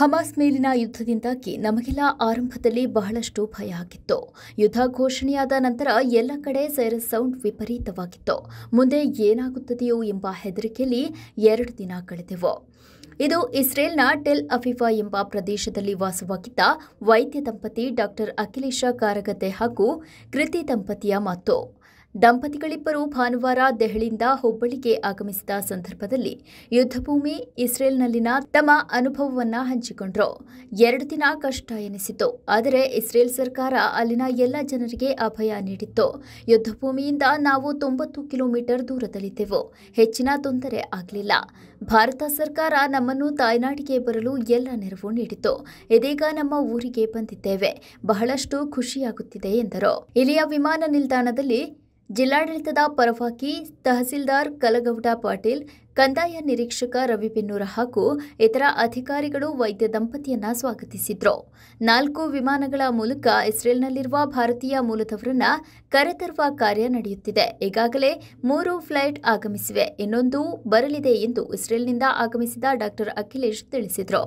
Hamas ಮೇಲಿನ ಯುದ್ಧದಿಂದಾಗಿ ನಮಗೆಲ್ಲ ಆರಂಭದಲ್ಲಿ ಬಹಳಷ್ಟು ಭಯ ಆಗಿತ್ತು ಯುದ್ಧ ಘೋಷಣೆಯಾದ ನಂತರ ಎಲ್ಲ ಕಡೆ ಸೈರಸ್ ಸೌಂಡ್ ವಿಪರೀತವಾಗಿತ್ತು ಮುಂದೆ ಏನಾಗುತ್ತದೆಯೋ ಎಂಬ ಹೆದರಿಕೆಯಲ್ಲಿ ಎರಡು ದಿನ ಕಳೆದೆವು ಇದು ಇಸ್ರೇಲ್ನ ಟೆಲ್ ಅಫಿಫಾ ಎಂಬ ಪ್ರದೇಶದಲ್ಲಿ ವಾಸವಾಗಿದ್ದ ವೈದ್ಯ ದಂಪತಿ ಡಾಕ್ಟರ್ ಅಖಿಲೇಶ ಕಾರಗದ್ದೆ ಹಾಗೂ ಕೃತಿ ದಂಪತಿಯ ಮಾತು ದಂಪತಿಗಳಿಬ್ಬರು ಭಾನುವಾರ ದೆಹಲಿಯಿಂದ ಹುಬ್ಬಳ್ಳಿಗೆ ಆಗಮಿಸಿದ ಸಂದರ್ಭದಲ್ಲಿ ಯುದ್ಧಭೂಮಿ ಇಸ್ರೇಲ್ನಲ್ಲಿನ ತಮ್ಮ ಅನುಭವವನ್ನು ಹಂಚಿಕೊಂಡರು ಎರಡು ದಿನ ಕಷ್ಟ ಎನಿಸಿತು ಆದರೆ ಇಸ್ರೇಲ್ ಸರ್ಕಾರ ಅಲ್ಲಿನ ಎಲ್ಲ ಜನರಿಗೆ ಅಭಯ ನೀಡಿತ್ತು ಯುದ್ಧಭೂಮಿಯಿಂದ ನಾವು ತೊಂಬತ್ತು ಕಿಲೋಮೀಟರ್ ದೂರದಲ್ಲಿದ್ದೆವು ಹೆಚ್ಚಿನ ತೊಂದರೆ ಆಗಲಿಲ್ಲ ಭಾರತ ಸರ್ಕಾರ ನಮ್ಮನ್ನು ತಾಯ್ನಾಡಿಗೆ ಬರಲು ಎಲ್ಲ ನೆರವು ನೀಡಿತು ಇದೀಗ ನಮ್ಮ ಊರಿಗೆ ಬಂದಿದ್ದೇವೆ ಬಹಳಷ್ಟು ಖುಷಿಯಾಗುತ್ತಿದೆ ಎಂದರು ಇಲ್ಲಿಯ ವಿಮಾನ ನಿಲ್ದಾಣದಲ್ಲಿ ಜಿಲ್ಲಾಡಳಿತದ ಪರವಾಗಿ ತಹಸೀಲ್ದಾರ್ ಕಲಗೌಡ ಪಾಟೀಲ್ ಕಂದಾಯ ನಿರೀಕ್ಷಕ ರವಿಬೆನ್ನೂರ ಹಾಗೂ ಇತರ ಅಧಿಕಾರಿಗಳು ವೈದ್ಯ ದಂಪತಿಯನ್ನ ಸ್ವಾಗತಿಸಿದ್ರು ನಾಲ್ಕು ವಿಮಾನಗಳ ಮೂಲಕ ಇಸ್ರೇಲ್ನಲ್ಲಿರುವ ಭಾರತೀಯ ಮೂಲದವರನ್ನ ಕರೆತರುವ ಕಾರ್ಯ ನಡೆಯುತ್ತಿದೆ ಈಗಾಗಲೇ ಮೂರು ಫ್ಲೈಟ್ ಆಗಮಿಸಿವೆ ಇನ್ನೊಂದು ಬರಲಿದೆ ಎಂದು ಇಸ್ರೇಲ್ನಿಂದ ಆಗಮಿಸಿದ ಡಾ ಅಖಿಲೇಶ್ ತಿಳಿಸಿದರು